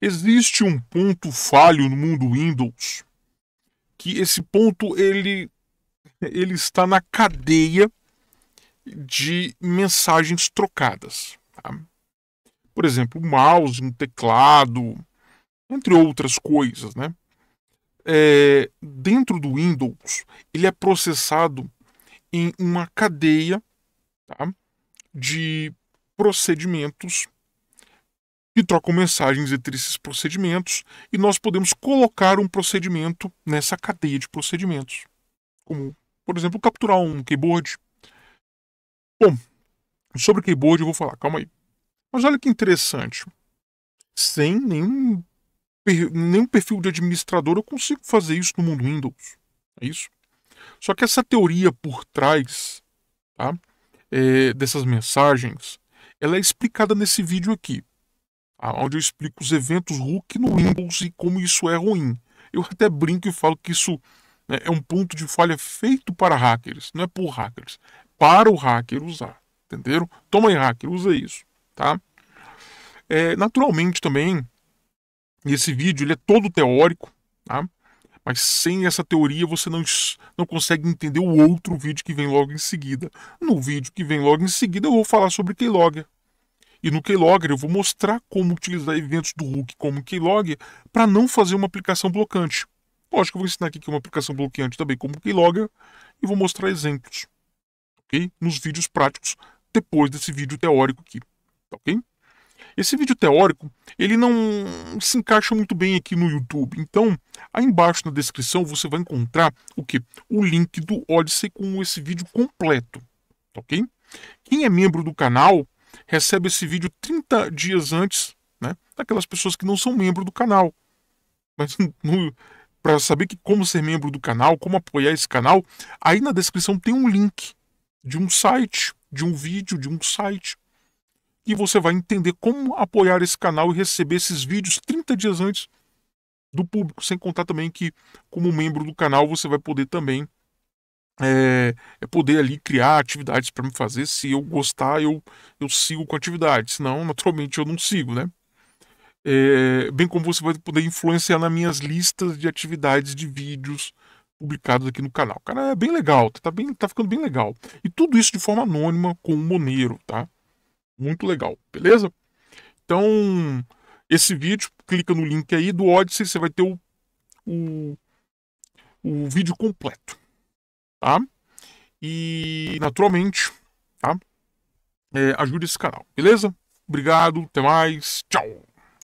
Existe um ponto falho no mundo Windows, que esse ponto ele, ele está na cadeia de mensagens trocadas. Tá? Por exemplo, um mouse, um teclado, entre outras coisas, né? É, dentro do Windows, ele é processado em uma cadeia tá? de procedimentos que trocam mensagens entre esses procedimentos e nós podemos colocar um procedimento nessa cadeia de procedimentos, como, por exemplo, capturar um keyboard. Bom, sobre keyboard eu vou falar, calma aí. Mas olha que interessante. Sem nenhum, nenhum perfil de administrador eu consigo fazer isso no mundo Windows. É isso? Só que essa teoria por trás tá, é, dessas mensagens, ela é explicada nesse vídeo aqui onde eu explico os eventos Hulk no Windows e como isso é ruim. Eu até brinco e falo que isso né, é um ponto de falha feito para hackers, não é por hackers, para o hacker usar, entenderam? Toma aí, hacker, usa isso, tá? É, naturalmente também, esse vídeo ele é todo teórico, tá? Mas sem essa teoria você não, não consegue entender o outro vídeo que vem logo em seguida. No vídeo que vem logo em seguida eu vou falar sobre Keylogger, e no Keylogger eu vou mostrar como utilizar eventos do hook como Keylogger para não fazer uma aplicação blocante. Lógico que eu vou ensinar aqui que é uma aplicação bloqueante também como Keylogger e vou mostrar exemplos, ok? Nos vídeos práticos depois desse vídeo teórico aqui, tá ok? Esse vídeo teórico, ele não se encaixa muito bem aqui no YouTube. Então, aí embaixo na descrição você vai encontrar o que? O link do Odyssey com esse vídeo completo, tá ok? Quem é membro do canal recebe esse vídeo 30 dias antes né, daquelas pessoas que não são membro do canal. Mas para saber que como ser membro do canal, como apoiar esse canal, aí na descrição tem um link de um site, de um vídeo, de um site. E você vai entender como apoiar esse canal e receber esses vídeos 30 dias antes do público, sem contar também que como membro do canal você vai poder também é, é, poder ali criar atividades para me fazer. Se eu gostar, eu, eu sigo com atividades, Senão, naturalmente, eu não sigo, né? É, bem como você vai poder influenciar nas minhas listas de atividades de vídeos publicados aqui no canal. Cara, é bem legal, tá, bem, tá ficando bem legal. E tudo isso de forma anônima com o Monero, tá? Muito legal, beleza? Então, esse vídeo, clica no link aí do Odyssey, você vai ter o, o, o vídeo completo tá? E naturalmente, tá? É, ajude esse canal, beleza? Obrigado, até mais, tchau!